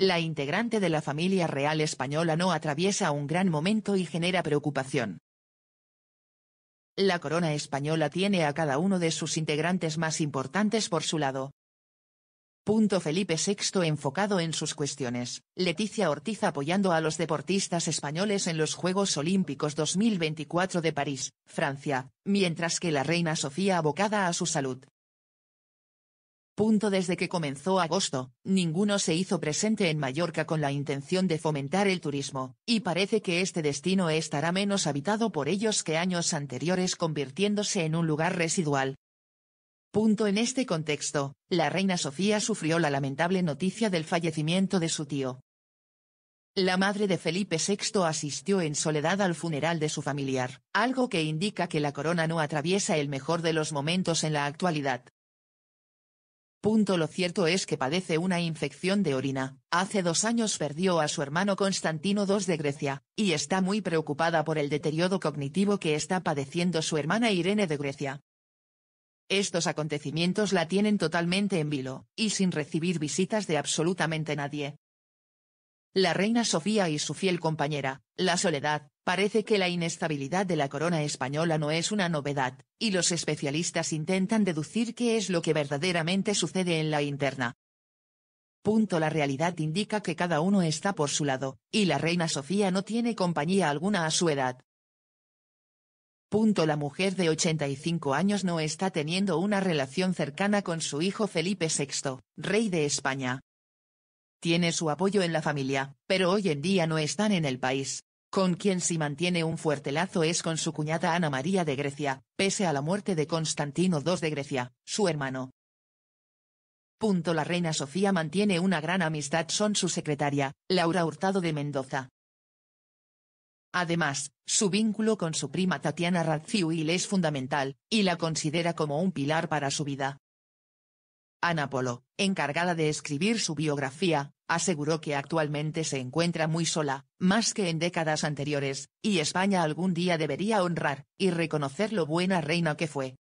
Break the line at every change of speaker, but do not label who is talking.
La integrante de la familia real española no atraviesa un gran momento y genera preocupación. La corona española tiene a cada uno de sus integrantes más importantes por su lado. Punto Felipe VI enfocado en sus cuestiones, Leticia Ortiz apoyando a los deportistas españoles en los Juegos Olímpicos 2024 de París, Francia, mientras que la reina Sofía abocada a su salud, Punto desde que comenzó agosto, ninguno se hizo presente en Mallorca con la intención de fomentar el turismo, y parece que este destino estará menos habitado por ellos que años anteriores convirtiéndose en un lugar residual. Punto en este contexto, la reina Sofía sufrió la lamentable noticia del fallecimiento de su tío. La madre de Felipe VI asistió en soledad al funeral de su familiar, algo que indica que la corona no atraviesa el mejor de los momentos en la actualidad. Punto lo cierto es que padece una infección de orina, hace dos años perdió a su hermano Constantino II de Grecia, y está muy preocupada por el deterioro cognitivo que está padeciendo su hermana Irene de Grecia. Estos acontecimientos la tienen totalmente en vilo, y sin recibir visitas de absolutamente nadie, la reina Sofía y su fiel compañera, la soledad, parece que la inestabilidad de la corona española no es una novedad, y los especialistas intentan deducir qué es lo que verdaderamente sucede en la interna. Punto la realidad indica que cada uno está por su lado, y la reina Sofía no tiene compañía alguna a su edad. Punto la mujer de 85 años no está teniendo una relación cercana con su hijo Felipe VI, rey de España, tiene su apoyo en la familia, pero hoy en día no están en el país. Con quien sí mantiene un fuerte lazo es con su cuñada Ana María de Grecia, pese a la muerte de Constantino II de Grecia, su hermano. la reina Sofía mantiene una gran amistad son su secretaria, Laura Hurtado de Mendoza. Además, su vínculo con su prima Tatiana Radziwill es fundamental, y la considera como un pilar para su vida. Ana encargada de escribir su biografía, aseguró que actualmente se encuentra muy sola, más que en décadas anteriores, y España algún día debería honrar y reconocer lo buena reina que fue.